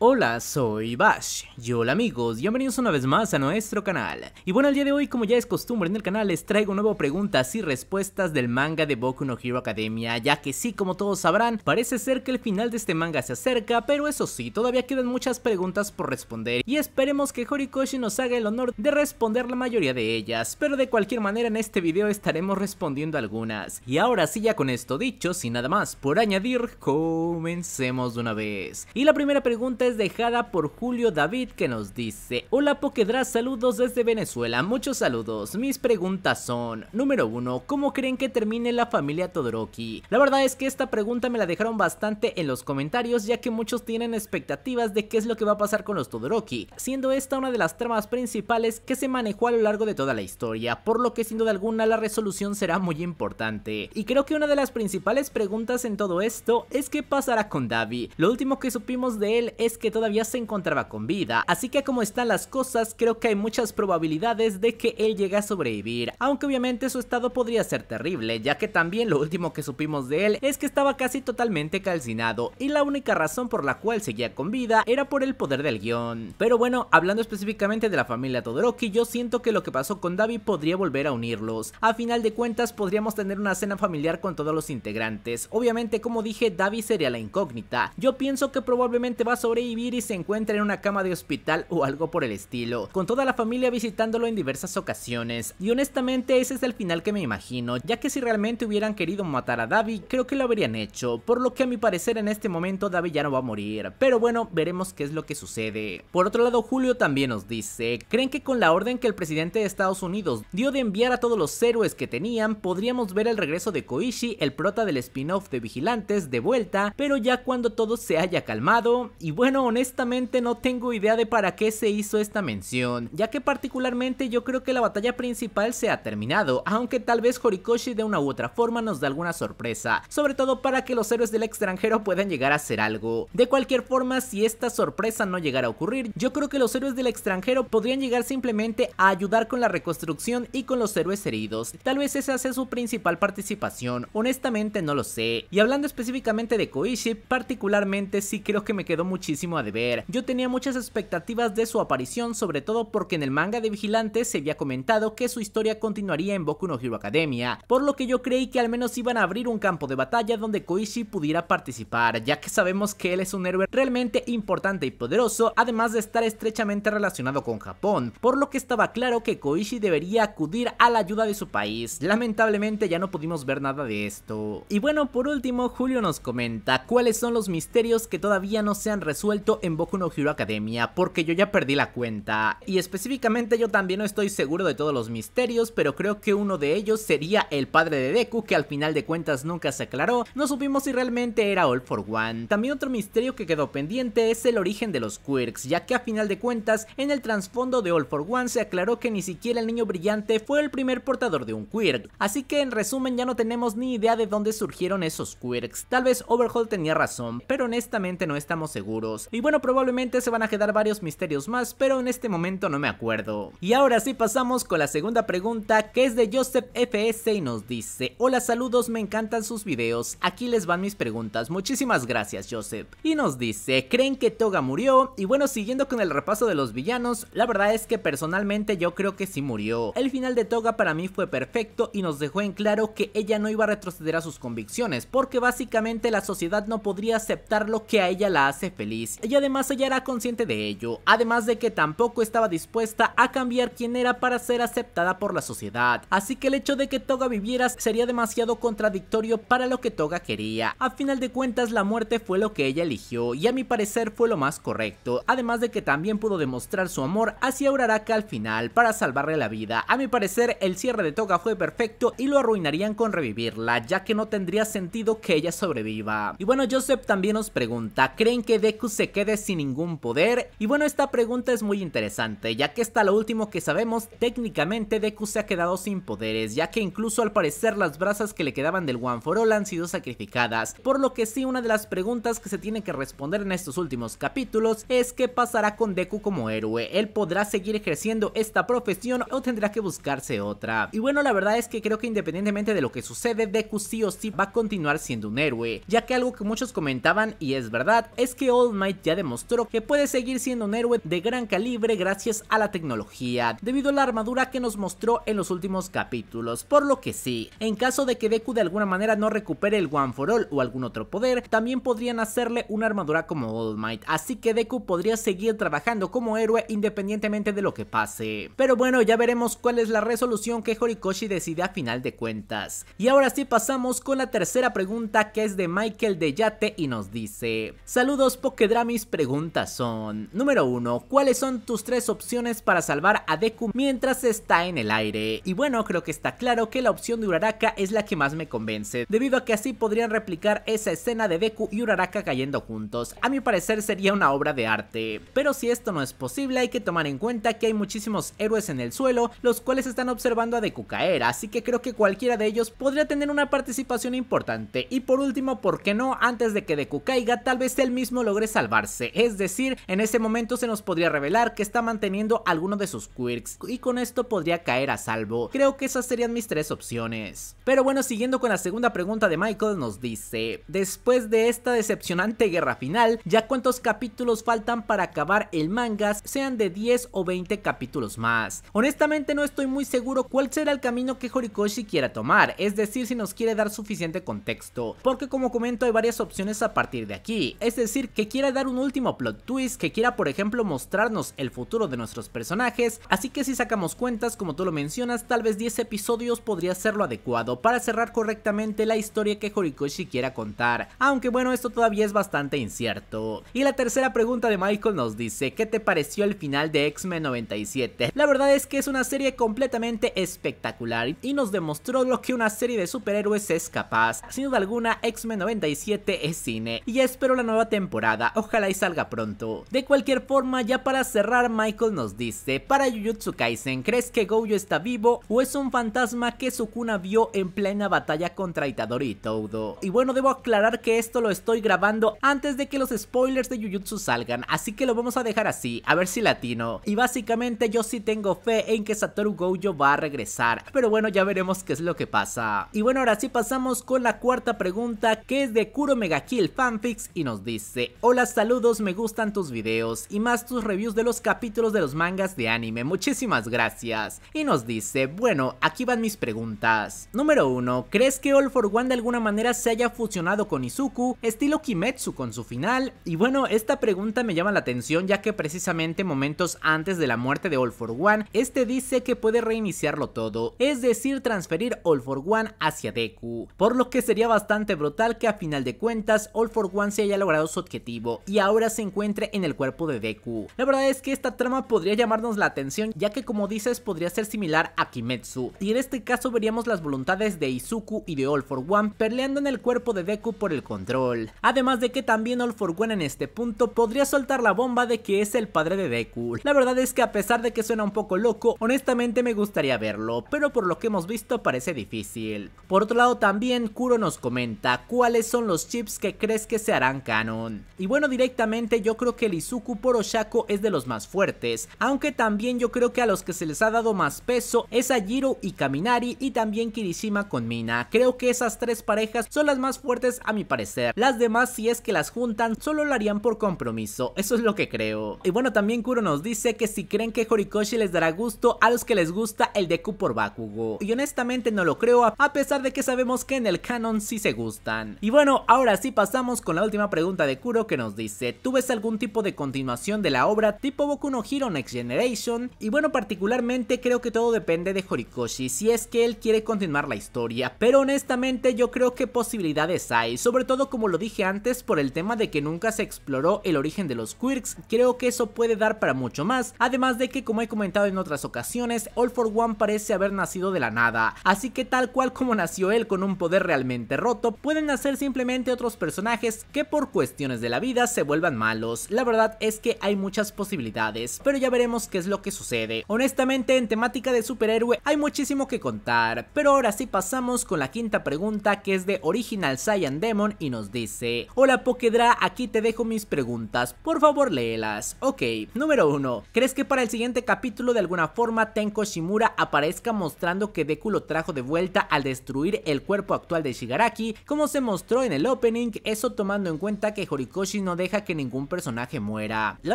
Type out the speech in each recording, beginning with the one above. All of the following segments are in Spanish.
Hola, soy Bash y hola amigos, bienvenidos una vez más a nuestro canal. Y bueno, el día de hoy, como ya es costumbre en el canal, les traigo nuevas preguntas y respuestas del manga de Boku no Hero Academia, ya que sí, como todos sabrán, parece ser que el final de este manga se acerca, pero eso sí, todavía quedan muchas preguntas por responder y esperemos que Horikoshi nos haga el honor de responder la mayoría de ellas, pero de cualquier manera en este video estaremos respondiendo algunas. Y ahora sí, ya con esto dicho, sin nada más por añadir, comencemos de una vez. Y la primera pregunta es dejada por Julio David que nos dice Hola Pokedras, saludos desde Venezuela, muchos saludos. Mis preguntas son, número 1, ¿cómo creen que termine la familia Todoroki? La verdad es que esta pregunta me la dejaron bastante en los comentarios ya que muchos tienen expectativas de qué es lo que va a pasar con los Todoroki, siendo esta una de las tramas principales que se manejó a lo largo de toda la historia, por lo que sin duda alguna la resolución será muy importante. Y creo que una de las principales preguntas en todo esto es qué pasará con Davi. Lo último que supimos de él es que todavía se encontraba con vida, así que como están las cosas creo que hay muchas probabilidades de que él llegue a sobrevivir, aunque obviamente su estado podría ser terrible, ya que también lo último que supimos de él es que estaba casi totalmente calcinado y la única razón por la cual seguía con vida era por el poder del guión. Pero bueno, hablando específicamente de la familia Todoroki, yo siento que lo que pasó con Davi podría volver a unirlos. A final de cuentas podríamos tener una cena familiar con todos los integrantes. Obviamente como dije, Davi sería la incógnita. Yo pienso que probablemente va a sobrevivir y se encuentra en una cama de hospital o algo por el estilo, con toda la familia visitándolo en diversas ocasiones, y honestamente ese es el final que me imagino, ya que si realmente hubieran querido matar a Davi, creo que lo habrían hecho, por lo que a mi parecer en este momento Davi ya no va a morir, pero bueno, veremos qué es lo que sucede. Por otro lado, Julio también nos dice, ¿creen que con la orden que el presidente de Estados Unidos dio de enviar a todos los héroes que tenían, podríamos ver el regreso de Koishi, el prota del spin-off de Vigilantes, de vuelta, pero ya cuando todo se haya calmado, y bueno, honestamente no tengo idea de para qué se hizo esta mención, ya que particularmente yo creo que la batalla principal se ha terminado, aunque tal vez Horikoshi de una u otra forma nos da alguna sorpresa, sobre todo para que los héroes del extranjero puedan llegar a hacer algo. De cualquier forma, si esta sorpresa no llegara a ocurrir, yo creo que los héroes del extranjero podrían llegar simplemente a ayudar con la reconstrucción y con los héroes heridos. Tal vez esa sea su principal participación, honestamente no lo sé. Y hablando específicamente de Koishi, particularmente sí creo que me quedó muchísimo de a deber. Yo tenía muchas expectativas de su aparición, sobre todo porque en el manga de Vigilantes se había comentado que su historia continuaría en Boku no Hero Academia, por lo que yo creí que al menos iban a abrir un campo de batalla donde Koichi pudiera participar, ya que sabemos que él es un héroe realmente importante y poderoso, además de estar estrechamente relacionado con Japón, por lo que estaba claro que Koichi debería acudir a la ayuda de su país. Lamentablemente ya no pudimos ver nada de esto. Y bueno, por último, Julio nos comenta cuáles son los misterios que todavía no se han resuelto en Boku no Hero Academia porque yo ya perdí la cuenta. Y específicamente yo también no estoy seguro de todos los misterios, pero creo que uno de ellos sería el padre de Deku que al final de cuentas nunca se aclaró, no supimos si realmente era All for One. También otro misterio que quedó pendiente es el origen de los Quirks, ya que al final de cuentas en el trasfondo de All for One se aclaró que ni siquiera el niño brillante fue el primer portador de un Quirk, así que en resumen ya no tenemos ni idea de dónde surgieron esos Quirks. Tal vez Overhaul tenía razón, pero honestamente no estamos seguros. Y bueno, probablemente se van a quedar varios misterios más, pero en este momento no me acuerdo. Y ahora sí pasamos con la segunda pregunta que es de Joseph FS y nos dice, hola saludos, me encantan sus videos, aquí les van mis preguntas, muchísimas gracias Joseph. Y nos dice, ¿creen que Toga murió? Y bueno, siguiendo con el repaso de los villanos, la verdad es que personalmente yo creo que sí murió. El final de Toga para mí fue perfecto y nos dejó en claro que ella no iba a retroceder a sus convicciones, porque básicamente la sociedad no podría aceptar lo que a ella la hace feliz y además ella era consciente de ello, además de que tampoco estaba dispuesta a cambiar quién era para ser aceptada por la sociedad, así que el hecho de que Toga viviera sería demasiado contradictorio para lo que Toga quería. A final de cuentas la muerte fue lo que ella eligió y a mi parecer fue lo más correcto, además de que también pudo demostrar su amor hacia Uraraka al final para salvarle la vida. A mi parecer el cierre de Toga fue perfecto y lo arruinarían con revivirla, ya que no tendría sentido que ella sobreviva. Y bueno Joseph también nos pregunta, ¿creen que Deku se quede sin ningún poder? Y bueno, esta pregunta es muy interesante, ya que hasta lo último que sabemos, técnicamente Deku se ha quedado sin poderes, ya que incluso al parecer las brasas que le quedaban del One for All han sido sacrificadas, por lo que sí una de las preguntas que se tiene que responder en estos últimos capítulos es qué pasará con Deku como héroe, él podrá seguir ejerciendo esta profesión o tendrá que buscarse otra. Y bueno, la verdad es que creo que independientemente de lo que sucede, Deku sí o sí va a continuar siendo un héroe, ya que algo que muchos comentaban y es verdad, es que All Might ya demostró que puede seguir siendo un héroe de gran calibre gracias a la tecnología, debido a la armadura que nos mostró en los últimos capítulos, por lo que sí, en caso de que Deku de alguna manera no recupere el One for All o algún otro poder, también podrían hacerle una armadura como All Might, así que Deku podría seguir trabajando como héroe independientemente de lo que pase. Pero bueno, ya veremos cuál es la resolución que Horikoshi decide a final de cuentas. Y ahora sí pasamos con la tercera pregunta que es de Michael de Yate y nos dice, saludos Pokedra mis preguntas son, número 1, ¿cuáles son tus tres opciones para salvar a Deku mientras está en el aire? Y bueno, creo que está claro que la opción de Uraraka es la que más me convence, debido a que así podrían replicar esa escena de Deku y Uraraka cayendo juntos. A mi parecer sería una obra de arte, pero si esto no es posible hay que tomar en cuenta que hay muchísimos héroes en el suelo, los cuales están observando a Deku caer, así que creo que cualquiera de ellos podría tener una participación importante. Y por último, ¿por qué no? Antes de que Deku caiga, tal vez él mismo logre salvar es decir, en ese momento se nos podría revelar que está manteniendo alguno de sus quirks y con esto podría caer a salvo. Creo que esas serían mis tres opciones. Pero bueno, siguiendo con la segunda pregunta de Michael nos dice, después de esta decepcionante guerra final, ¿ya cuántos capítulos faltan para acabar el manga, sean de 10 o 20 capítulos más? Honestamente no estoy muy seguro cuál será el camino que Horikoshi quiera tomar, es decir, si nos quiere dar suficiente contexto, porque como comento hay varias opciones a partir de aquí, es decir, que quiera dar un último plot twist que quiera por ejemplo mostrarnos el futuro de nuestros personajes, así que si sacamos cuentas como tú lo mencionas, tal vez 10 episodios podría ser lo adecuado para cerrar correctamente la historia que Horikoshi quiera contar, aunque bueno esto todavía es bastante incierto. Y la tercera pregunta de Michael nos dice, ¿qué te pareció el final de X-Men 97? La verdad es que es una serie completamente espectacular y nos demostró lo que una serie de superhéroes es capaz. Sin duda alguna, X-Men 97 es cine y espero la nueva temporada ojalá y salga pronto. De cualquier forma, ya para cerrar, Michael nos dice, para Jujutsu Kaisen, ¿crees que Gojo está vivo o es un fantasma que Sukuna vio en plena batalla contra Itadori y Todo? Y bueno, debo aclarar que esto lo estoy grabando antes de que los spoilers de Jujutsu salgan, así que lo vamos a dejar así, a ver si latino. Y básicamente yo sí tengo fe en que Satoru Gojo va a regresar, pero bueno, ya veremos qué es lo que pasa. Y bueno, ahora sí pasamos con la cuarta pregunta que es de Kuro Kill Fanfics y nos dice, hola saludos, me gustan tus videos y más tus reviews de los capítulos de los mangas de anime, muchísimas gracias. Y nos dice, bueno, aquí van mis preguntas. Número 1. ¿Crees que All for One de alguna manera se haya fusionado con Izuku, estilo Kimetsu con su final? Y bueno, esta pregunta me llama la atención ya que precisamente momentos antes de la muerte de All for One, este dice que puede reiniciarlo todo, es decir, transferir All for One hacia Deku, por lo que sería bastante brutal que a final de cuentas All for One se haya logrado su objetivo y ahora se encuentre en el cuerpo de Deku. La verdad es que esta trama podría llamarnos la atención ya que como dices podría ser similar a Kimetsu y en este caso veríamos las voluntades de Izuku y de All For One peleando en el cuerpo de Deku por el control. Además de que también All For One en este punto podría soltar la bomba de que es el padre de Deku. La verdad es que a pesar de que suena un poco loco, honestamente me gustaría verlo, pero por lo que hemos visto parece difícil. Por otro lado también Kuro nos comenta cuáles son los chips que crees que se harán canon. Y bueno, directamente yo creo que el Izuku por Oshako es de los más fuertes, aunque también yo creo que a los que se les ha dado más peso es a Jiro y Kaminari y también Kirishima con Mina, creo que esas tres parejas son las más fuertes a mi parecer, las demás si es que las juntan solo lo harían por compromiso, eso es lo que creo. Y bueno también Kuro nos dice que si creen que Horikoshi les dará gusto a los que les gusta el Deku por Bakugo, y honestamente no lo creo a pesar de que sabemos que en el canon sí se gustan. Y bueno ahora sí pasamos con la última pregunta de Kuro que nos dice, ¿tú ves algún tipo de continuación de la obra tipo Boku no Hero Next Generation? Y bueno, particularmente creo que todo depende de Horikoshi, si es que él quiere continuar la historia, pero honestamente yo creo que posibilidades hay, sobre todo como lo dije antes por el tema de que nunca se exploró el origen de los quirks, creo que eso puede dar para mucho más, además de que como he comentado en otras ocasiones, All for One parece haber nacido de la nada, así que tal cual como nació él con un poder realmente roto, pueden hacer simplemente otros personajes que por cuestiones de la vida se vuelvan malos. La verdad es que hay muchas posibilidades, pero ya veremos qué es lo que sucede. Honestamente, en temática de superhéroe hay muchísimo que contar, pero ahora sí pasamos con la quinta pregunta que es de Original Saiyan Demon y nos dice Hola Pokedra, aquí te dejo mis preguntas, por favor léelas. Ok, número 1. ¿Crees que para el siguiente capítulo de alguna forma Tenko Shimura aparezca mostrando que Deku lo trajo de vuelta al destruir el cuerpo actual de Shigaraki, como se mostró en el opening, eso tomando en cuenta que Horikoshi no deja que ningún personaje muera. La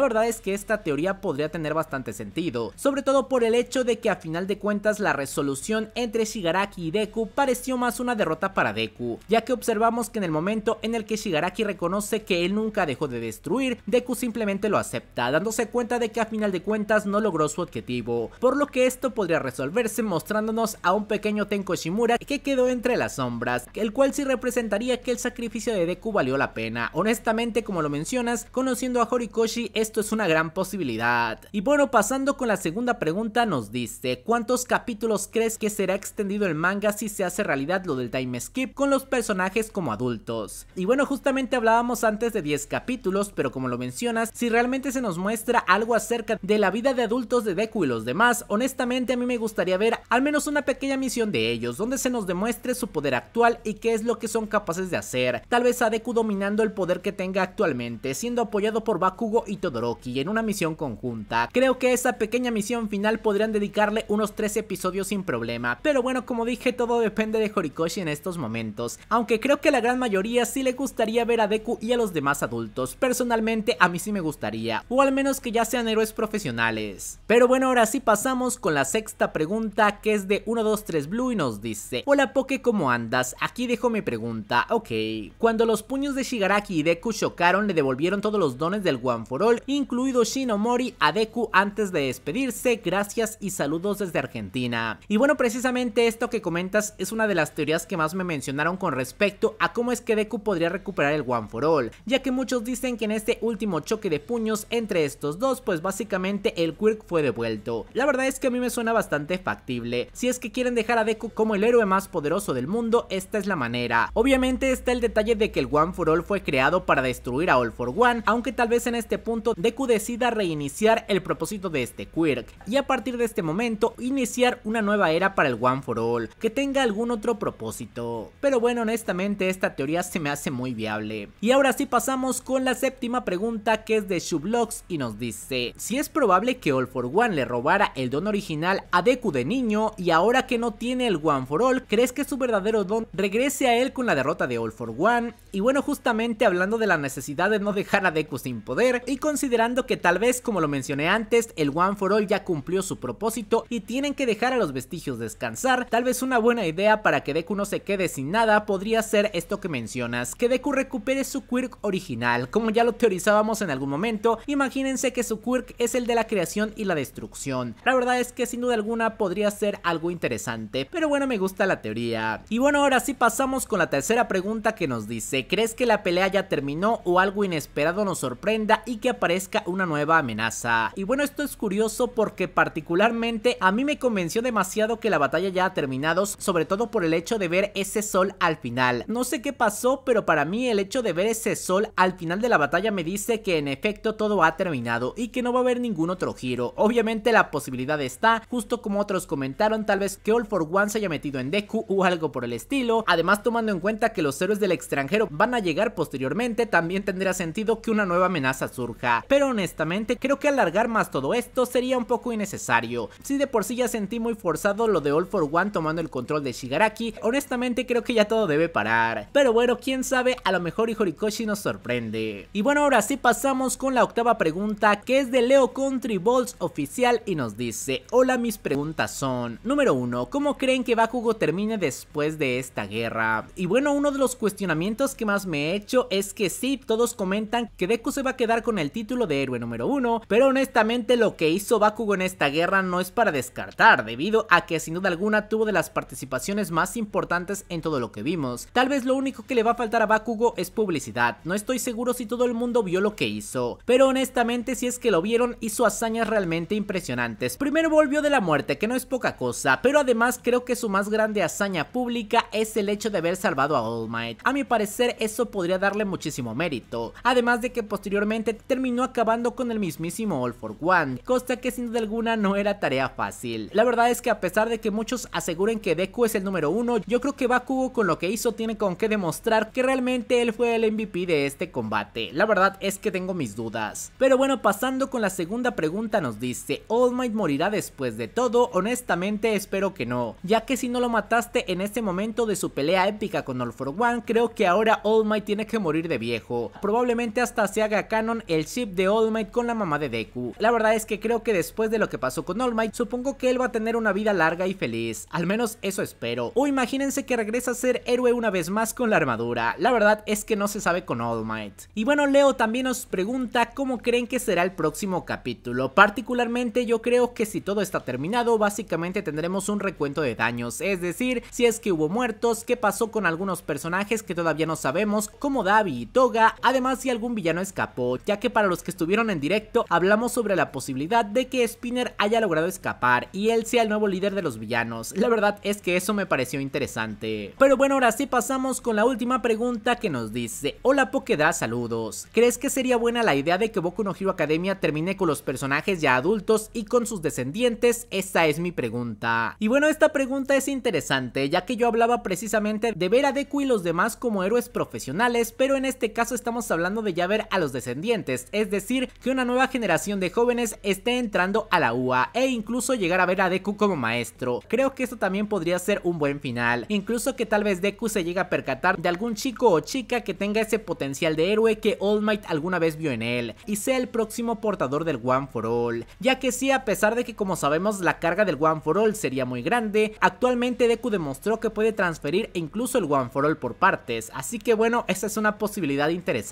verdad es que esta teoría podría tener bastante sentido, sobre todo por el hecho de que a final de cuentas la resolución entre Shigaraki y Deku pareció más una derrota para Deku, ya que observamos que en el momento en el que Shigaraki reconoce que él nunca dejó de destruir, Deku simplemente lo acepta, dándose cuenta de que a final de cuentas no logró su objetivo, por lo que esto podría resolverse mostrándonos a un pequeño Tenko Shimura que quedó entre las sombras, el cual sí representaría que el sacrificio de Deku valió la pena. Honestamente, como lo mencionas, conociendo a Horikoshi esto es una gran posibilidad. Y bueno, pasando con la segunda pregunta nos dice, ¿cuántos capítulos crees que será extendido el manga si se hace realidad lo del time skip con los personajes como adultos? Y bueno, justamente hablábamos antes de 10 capítulos, pero como lo mencionas, si realmente se nos muestra algo acerca de la vida de adultos de Deku y los demás, honestamente a mí me gustaría ver al menos una pequeña misión de ellos, donde se nos demuestre su poder actual y qué es lo que son capaces de hacer, tal vez a Deku dominando el poder que tenga actualmente siendo apoyado por Bakugo y Todoroki en una misión conjunta. Creo que esa pequeña misión final podrían dedicarle unos 3 episodios sin problema, pero bueno, como dije, todo depende de Horikoshi en estos momentos, aunque creo que a la gran mayoría sí le gustaría ver a Deku y a los demás adultos, personalmente a mí sí me gustaría, o al menos que ya sean héroes profesionales. Pero bueno, ahora sí pasamos con la sexta pregunta que es de 123 Blue y nos dice, hola Poke, ¿cómo andas? Aquí dejo mi pregunta, ok. Cuando los puños de Shigaraki y Deku chocaron, le devolvieron todos los dones del One for All, incluido Shinomori a Deku antes de despedirse, gracias y saludos desde Argentina. Y bueno, precisamente esto que comentas es una de las teorías que más me mencionaron con respecto a cómo es que Deku podría recuperar el One for All, ya que muchos dicen que en este último choque de puños entre estos dos, pues básicamente el Quirk fue devuelto. La verdad es que a mí me suena bastante factible. Si es que quieren dejar a Deku como el héroe más poderoso del mundo, esta es la manera. Obviamente está el detalle de que el One for All fue creado para destruir a All for One, aunque tal vez en este punto Deku decida reiniciar el propósito de este quirk y a partir de este momento iniciar una nueva era para el One for All, que tenga algún otro propósito. Pero bueno, honestamente esta teoría se me hace muy viable. Y ahora sí pasamos con la séptima pregunta que es de Shublox y nos dice, si es probable que All for One le robara el don original a Deku de niño y ahora que no tiene el One for All, ¿crees que su verdadero don regrese a él con la derrota de All for One? Y bueno, justamente hablando de la necesidad de no dejar a Deku sin poder y considerando que tal vez como lo mencioné antes el One for All ya cumplió su propósito y tienen que dejar a los vestigios descansar, tal vez una buena idea para que Deku no se quede sin nada podría ser esto que mencionas, que Deku recupere su quirk original, como ya lo teorizábamos en algún momento, imagínense que su quirk es el de la creación y la destrucción, la verdad es que sin duda alguna podría ser algo interesante, pero bueno me gusta la teoría. Y bueno ahora sí pasamos con la tercera pregunta que nos dice, ¿crees que la pelea ya terminó o algo inesperado nos sorprenda y que aparezca una nueva amenaza. Y bueno, esto es curioso porque particularmente a mí me convenció demasiado que la batalla ya ha terminado, sobre todo por el hecho de ver ese sol al final. No sé qué pasó, pero para mí el hecho de ver ese sol al final de la batalla me dice que en efecto todo ha terminado y que no va a haber ningún otro giro. Obviamente la posibilidad está, justo como otros comentaron, tal vez que All for One se haya metido en Deku o algo por el estilo. Además tomando en cuenta que los héroes del extranjero van a llegar posteriormente, también tendrán sentido que una nueva amenaza surja, pero honestamente creo que alargar más todo esto sería un poco innecesario. Si de por sí ya sentí muy forzado lo de All for One tomando el control de Shigaraki, honestamente creo que ya todo debe parar. Pero bueno, quién sabe, a lo mejor Horikoshi nos sorprende. Y bueno, ahora sí pasamos con la octava pregunta que es de Leo Country Balls oficial y nos dice, hola mis preguntas son, número 1, ¿cómo creen que Bakugo termine después de esta guerra? Y bueno, uno de los cuestionamientos que más me he hecho es que sí, todos comentan que Deku se va a quedar con el título de héroe número uno pero honestamente lo que hizo Bakugo en esta guerra no es para descartar, debido a que sin duda alguna tuvo de las participaciones más importantes en todo lo que vimos. Tal vez lo único que le va a faltar a Bakugo es publicidad, no estoy seguro si todo el mundo vio lo que hizo, pero honestamente si es que lo vieron hizo hazañas realmente impresionantes. Primero volvió de la muerte, que no es poca cosa, pero además creo que su más grande hazaña pública es el hecho de haber salvado a All Might. A mi parecer eso podría darle muchísimo mérito además de que posteriormente terminó acabando con el mismísimo All for One, cosa que sin duda alguna no era tarea fácil. La verdad es que a pesar de que muchos aseguren que Deku es el número uno, yo creo que Bakugo con lo que hizo tiene con qué demostrar que realmente él fue el MVP de este combate. La verdad es que tengo mis dudas. Pero bueno, pasando con la segunda pregunta nos dice, All Might morirá después de todo, honestamente espero que no, ya que si no lo mataste en este momento de su pelea épica con All For One, creo que ahora All Might tiene que morir de viejo probablemente hasta se haga canon el ship de All Might con la mamá de Deku. La verdad es que creo que después de lo que pasó con All Might, supongo que él va a tener una vida larga y feliz, al menos eso espero. O imagínense que regresa a ser héroe una vez más con la armadura, la verdad es que no se sabe con All Might. Y bueno, Leo también nos pregunta cómo creen que será el próximo capítulo, particularmente yo creo que si todo está terminado, básicamente tendremos un recuento de daños, es decir, si es que hubo muertos, qué pasó con algunos personajes que todavía no sabemos, como Davi y Toga, Además, si algún villano escapó, ya que para los que estuvieron en directo, hablamos sobre la posibilidad de que Spinner haya logrado escapar y él sea el nuevo líder de los villanos. La verdad es que eso me pareció interesante. Pero bueno, ahora sí pasamos con la última pregunta que nos dice. Hola Pokéda, saludos. ¿Crees que sería buena la idea de que Boku no Academia termine con los personajes ya adultos y con sus descendientes? Esa es mi pregunta. Y bueno, esta pregunta es interesante, ya que yo hablaba precisamente de ver a Deku y los demás como héroes profesionales, pero en este caso estamos hablando de ya ver a los descendientes, es decir, que una nueva generación de jóvenes esté entrando a la UA e incluso llegar a ver a Deku como maestro. Creo que esto también podría ser un buen final, incluso que tal vez Deku se llegue a percatar de algún chico o chica que tenga ese potencial de héroe que All Might alguna vez vio en él y sea el próximo portador del One for All, ya que sí, a pesar de que como sabemos la carga del One for All sería muy grande, actualmente Deku demostró que puede transferir incluso el One for All por partes, así que bueno, esa es una posibilidad interesante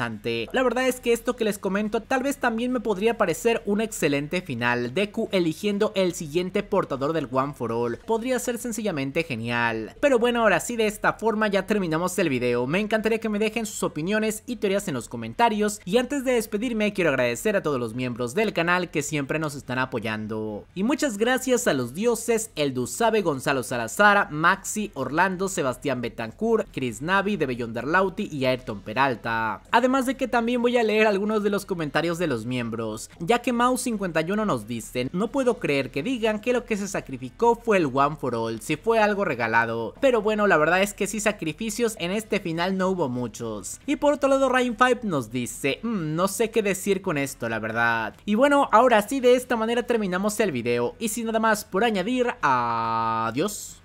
la verdad es que esto que les comento tal vez también me podría parecer un excelente final, Deku eligiendo el siguiente portador del One for All, podría ser sencillamente genial. Pero bueno, ahora sí de esta forma ya terminamos el video, me encantaría que me dejen sus opiniones y teorías en los comentarios y antes de despedirme quiero agradecer a todos los miembros del canal que siempre nos están apoyando. Y muchas gracias a los dioses, el Dusabe, Gonzalo Salazar, Maxi, Orlando, Sebastián Betancourt, Chris Navi, de lauti y Ayrton Peralta. Además más de que también voy a leer algunos de los comentarios de los miembros, ya que mouse 51 nos dicen, no puedo creer que digan que lo que se sacrificó fue el One for All, si fue algo regalado, pero bueno, la verdad es que sí sacrificios en este final no hubo muchos. Y por otro lado, Rain 5 nos dice, mm, no sé qué decir con esto, la verdad. Y bueno, ahora sí, de esta manera terminamos el video, y sin nada más por añadir, adiós.